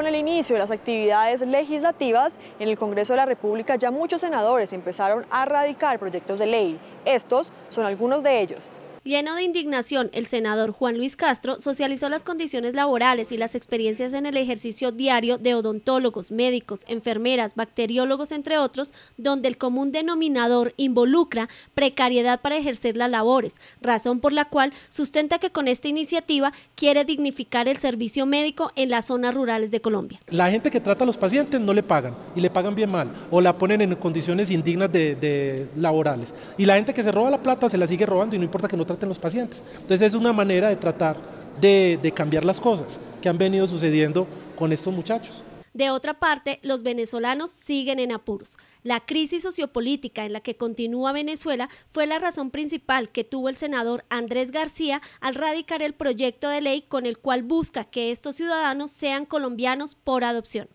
con el inicio de las actividades legislativas, en el Congreso de la República ya muchos senadores empezaron a radicar proyectos de ley. Estos son algunos de ellos. Lleno de indignación, el senador Juan Luis Castro socializó las condiciones laborales y las experiencias en el ejercicio diario de odontólogos, médicos, enfermeras, bacteriólogos, entre otros, donde el común denominador involucra precariedad para ejercer las labores, razón por la cual sustenta que con esta iniciativa quiere dignificar el servicio médico en las zonas rurales de Colombia. La gente que trata a los pacientes no le pagan y le pagan bien mal o la ponen en condiciones indignas de, laborales y la gente que se roba la plata se la sigue robando y no importa que no traten los pacientes. Entonces es una manera de tratar de, de cambiar las cosas que han venido sucediendo con estos muchachos. De otra parte, los venezolanos siguen en apuros. La crisis sociopolítica en la que continúa Venezuela fue la razón principal que tuvo el senador Andrés García al radicar el proyecto de ley con el cual busca que estos ciudadanos sean colombianos por adopción.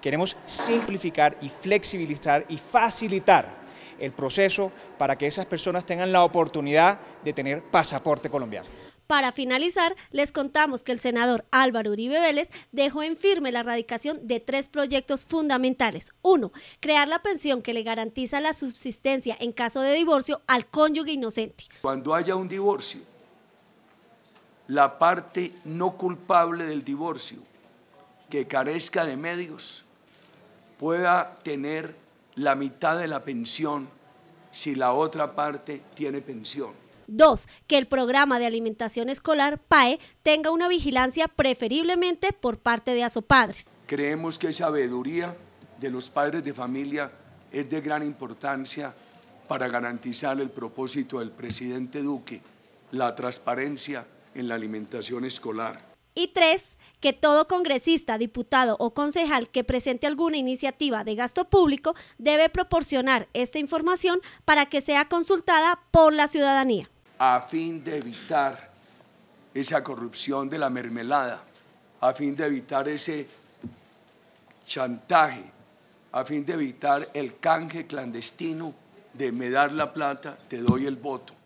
Queremos simplificar y flexibilizar y facilitar el proceso para que esas personas tengan la oportunidad de tener pasaporte colombiano. Para finalizar, les contamos que el senador Álvaro Uribe Vélez dejó en firme la erradicación de tres proyectos fundamentales. Uno, crear la pensión que le garantiza la subsistencia en caso de divorcio al cónyuge inocente. Cuando haya un divorcio, la parte no culpable del divorcio que carezca de medios pueda tener la mitad de la pensión si la otra parte tiene pensión. Dos, que el programa de alimentación escolar PAE tenga una vigilancia preferiblemente por parte de padres. Creemos que esa sabiduría de los padres de familia es de gran importancia para garantizar el propósito del presidente Duque, la transparencia en la alimentación escolar. Y tres, que todo congresista, diputado o concejal que presente alguna iniciativa de gasto público debe proporcionar esta información para que sea consultada por la ciudadanía. A fin de evitar esa corrupción de la mermelada, a fin de evitar ese chantaje, a fin de evitar el canje clandestino de me dar la plata, te doy el voto.